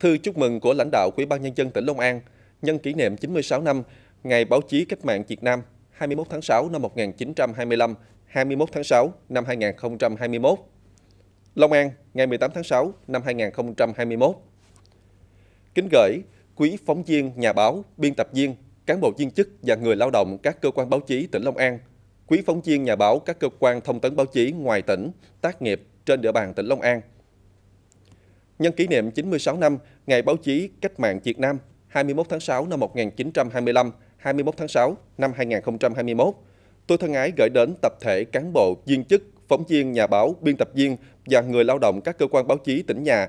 Thư chúc mừng của lãnh đạo Ủy ban nhân dân tỉnh Long An nhân kỷ niệm 96 năm Ngày báo chí cách mạng Việt Nam 21 tháng 6 năm 1925, 21 tháng 6 năm 2021. Long An, ngày 18 tháng 6 năm 2021. Kính gửi quý phóng viên, nhà báo, biên tập viên, cán bộ viên chức và người lao động các cơ quan báo chí tỉnh Long An, quý phóng viên, nhà báo các cơ quan thông tấn báo chí ngoài tỉnh, tác nghiệp trên địa bàn tỉnh Long An – Nhân kỷ niệm 96 năm Ngày Báo chí Cách mạng Việt Nam 21 tháng 6 năm 1925, 21 tháng 6 năm 2021, tôi thân ái gửi đến tập thể cán bộ, viên chức, phóng viên, nhà báo, biên tập viên và người lao động các cơ quan báo chí tỉnh nhà,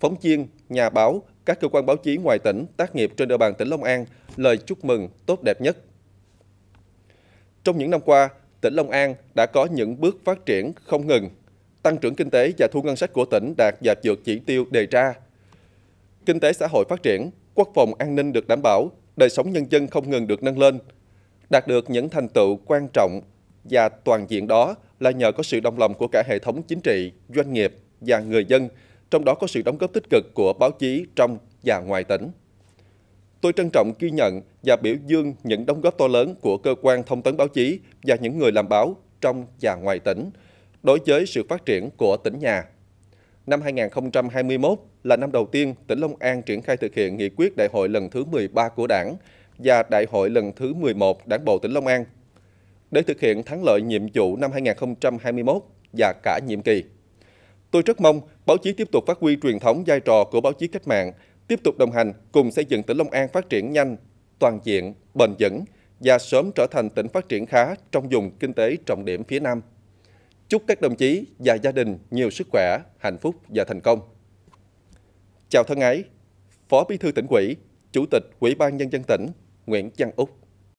phóng viên, nhà báo, các cơ quan báo chí ngoài tỉnh tác nghiệp trên địa bàn tỉnh Long An lời chúc mừng tốt đẹp nhất. Trong những năm qua, tỉnh Long An đã có những bước phát triển không ngừng tăng trưởng kinh tế và thu ngân sách của tỉnh đạt và vượt chỉ tiêu đề ra. Kinh tế xã hội phát triển, quốc phòng an ninh được đảm bảo, đời sống nhân dân không ngừng được nâng lên. Đạt được những thành tựu quan trọng và toàn diện đó là nhờ có sự đồng lòng của cả hệ thống chính trị, doanh nghiệp và người dân, trong đó có sự đóng góp tích cực của báo chí trong và ngoài tỉnh. Tôi trân trọng ghi nhận và biểu dương những đóng góp to lớn của cơ quan thông tấn báo chí và những người làm báo trong và ngoài tỉnh – đối với sự phát triển của tỉnh nhà. Năm 2021 là năm đầu tiên tỉnh Long An triển khai thực hiện nghị quyết đại hội lần thứ 13 của Đảng và đại hội lần thứ 11 Đảng bộ tỉnh Long An để thực hiện thắng lợi nhiệm vụ năm 2021 và cả nhiệm kỳ. Tôi rất mong báo chí tiếp tục phát huy truyền thống vai trò của báo chí cách mạng, tiếp tục đồng hành cùng xây dựng tỉnh Long An phát triển nhanh, toàn diện, bền vững và sớm trở thành tỉnh phát triển khá trong vùng kinh tế trọng điểm phía Nam. Chúc các đồng chí và gia đình nhiều sức khỏe, hạnh phúc và thành công. Chào thân ái, Phó Bí thư tỉnh ủy, Chủ tịch Ủy ban Nhân dân tỉnh Nguyễn Văn Úc.